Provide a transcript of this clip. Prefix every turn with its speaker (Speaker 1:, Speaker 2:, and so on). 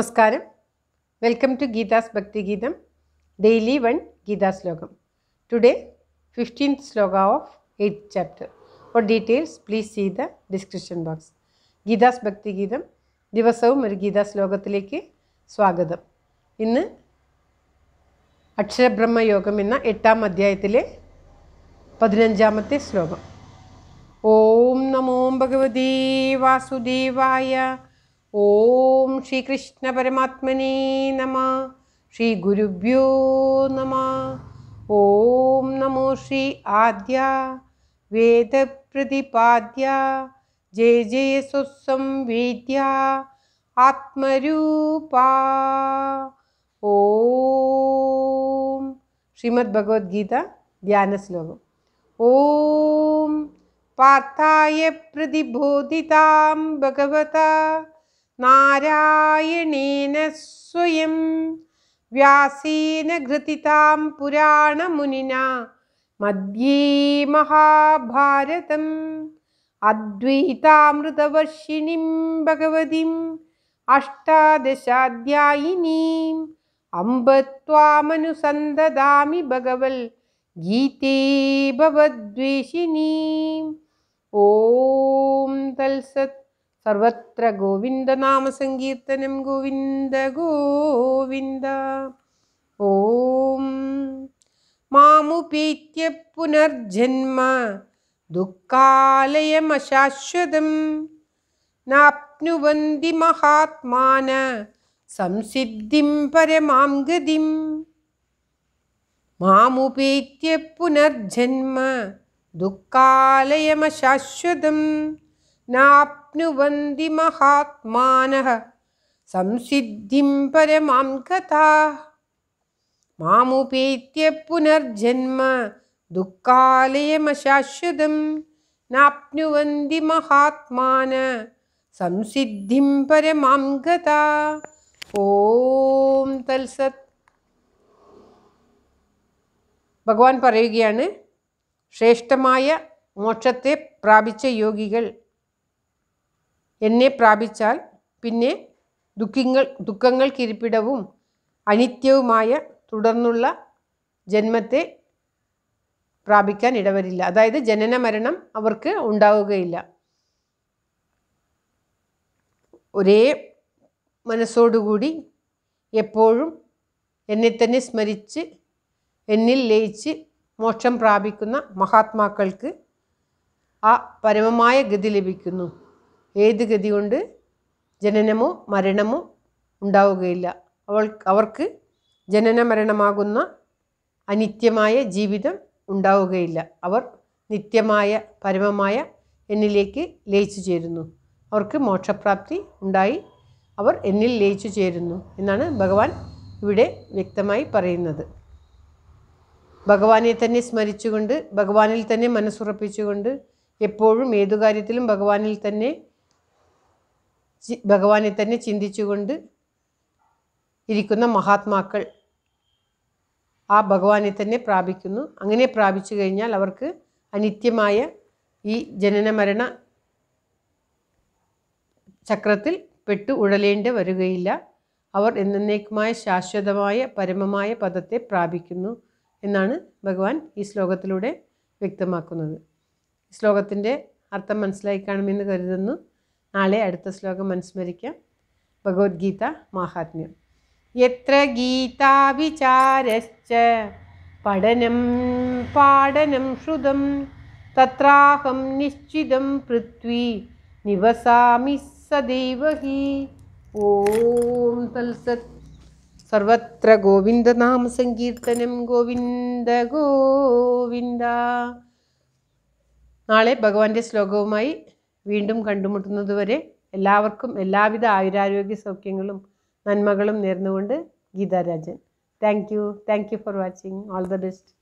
Speaker 1: നമസ്കാരം welcome to Geetha's ഭക്തിഗീതം daily one ഗീതാ ശ്ലോകം ടുഡേ ഫിഫ്റ്റീൻത് ശ്ലോക of eighth chapter for details please see the description box Geetha's ഭക്തിഗീതം ദിവസവും ഒരു ഗീതാ ശ്ലോകത്തിലേക്ക് സ്വാഗതം ഇന്ന് അക്ഷരബ്രഹ്മയോഗം എന്ന എട്ടാം അധ്യായത്തിലെ പതിനഞ്ചാമത്തെ ശ്ലോകം ഓം നമോ ഭഗവതീ വാസുദേവായ ॐ श्रीकृष्णपरमात्मने नमः श्रीगुरुभ्यो नमः ॐ नमो श्री आद्या वेदप्रतिपाद्या जय जय जयस्वस्संवेद्या आत्मरूपा ॐ श्रीमद्भगवद्गीता ध्यानश्लोकम् ॐ पार्थाय प्रतिबोधितां भगवता നാരായണേന സ്വയം വ്യാസേന ഘൃതിതാം പുരാണമുനിന മധ്യേ മഹാഭാരതം അദ്വൈതാമൃതവർഷിണിം ഭഗവതിം അഷ്ടാദശാധ്യായിനീം അമ്പത്വാമനുസന്തദാമി ഭഗവൽ ഗീതേ ഭവദ്വേഷിണീം ഓം തൽസത് സർവത്ര ഗോവിന്ദനാമ സങ്കീർത്തനം ഗോവിന്ദ ഗോവിന്ദ ഓം മാമുപേത്യ പുനർജന്മ ദുഃഖാലയമശാശ്വതം നാപ്നുവന്തി മഹാത്മാന സംസിദ്ധിം പരമാം ഗതിം മാമുപേത്യ പുനർജന്മ ദുഃഖാലയമശാശ്വതം നാപ്നുവന്തി മഹാത്മാനഃ സംസിദ്ധിം പരമാം കഥാ മാമുപേത്യ പുനർജന്മ ദുഃഖാലയമശാശ്വതം നാപ്നുവന്തി മഹാത്മാന സംസിദ്ധിം പരമാം ഗതാ ഓം തൽസത് ഭഗവാൻ പറയുകയാണ് ശ്രേഷ്ഠമായ മോക്ഷത്തെ പ്രാപിച്ച യോഗികൾ എന്നെ പ്രാപിച്ചാൽ പിന്നെ ദുഃഖിങ്ങൾ ദുഃഖങ്ങൾക്കിരിപ്പിടവും അനിത്യവുമായ തുടർന്നുള്ള ജന്മത്തെ പ്രാപിക്കാൻ ഇടവരില്ല അതായത് ജനന മരണം അവർക്ക് ഉണ്ടാവുകയില്ല ഒരേ മനസ്സോടുകൂടി എപ്പോഴും എന്നെ തന്നെ സ്മരിച്ച് എന്നിൽ ലയിച്ച് മോക്ഷം പ്രാപിക്കുന്ന മഹാത്മാക്കൾക്ക് ആ പരമമായ ഗതി ലഭിക്കുന്നു ഏത് ഗതി കൊണ്ട് ജനനമോ മരണമോ ഉണ്ടാവുകയില്ല അവൾ അവർക്ക് ജനന മരണമാകുന്ന അനിത്യമായ ജീവിതം ഉണ്ടാവുകയില്ല അവർ നിത്യമായ പരമമായ എന്നിലേക്ക് ലയിച്ചു ചേരുന്നു അവർക്ക് മോക്ഷപ്രാപ്തി ഉണ്ടായി അവർ എന്നിൽ ലയിച്ചു ചേരുന്നു എന്നാണ് ഭഗവാൻ ഇവിടെ വ്യക്തമായി പറയുന്നത് ഭഗവാനെ തന്നെ സ്മരിച്ചുകൊണ്ട് ഭഗവാനിൽ തന്നെ മനസ്സുറപ്പിച്ചുകൊണ്ട് എപ്പോഴും ഏതു കാര്യത്തിലും ഭഗവാനിൽ തന്നെ ഭഗവാനെ തന്നെ ചിന്തിച്ചുകൊണ്ട് ഇരിക്കുന്ന മഹാത്മാക്കൾ ആ ഭഗവാനെ തന്നെ പ്രാപിക്കുന്നു അങ്ങനെ പ്രാപിച്ചു കഴിഞ്ഞാൽ അവർക്ക് അനിത്യമായ ഈ ജനനമരണ ചക്രത്തിൽ പെട്ടു ഉഴലേണ്ടി വരികയില്ല അവർ എന്നേക്കുമായ ശാശ്വതമായ പരമമായ പദത്തെ പ്രാപിക്കുന്നു എന്നാണ് ഭഗവാൻ ഈ ശ്ലോകത്തിലൂടെ വ്യക്തമാക്കുന്നത് ശ്ലോകത്തിൻ്റെ അർത്ഥം മനസ്സിലായി കാണുമെന്ന് കരുതുന്നു നാളെ അടുത്ത ശ്ലോകം അനുസ്മരിക്കാം ഭഗവത്ഗീത മാഹാത്മ്യം എത്ര ഗീതാവിചാരശ്ച പഠനം പാഠനം ശ്രുതം തത്രാഹം നിശ്ചിതം പൃഥ്വി നിവസാമി സദൈവ ഹി ഓം തൽസത് സർവത്ര ഗോവിന്ദനാമ സങ്കീർത്തനം ഗോവിന്ദ ഗോവിന്ദ നാളെ ഭഗവാന്റെ ശ്ലോകവുമായി വീണ്ടും കണ്ടുമുട്ടുന്നതുവരെ എല്ലാവർക്കും എല്ലാവിധ ആയുരാരോഗ്യ സൗഖ്യങ്ങളും നന്മകളും നേർന്നുകൊണ്ട് Geetha Rajan thank you thank you for watching all the best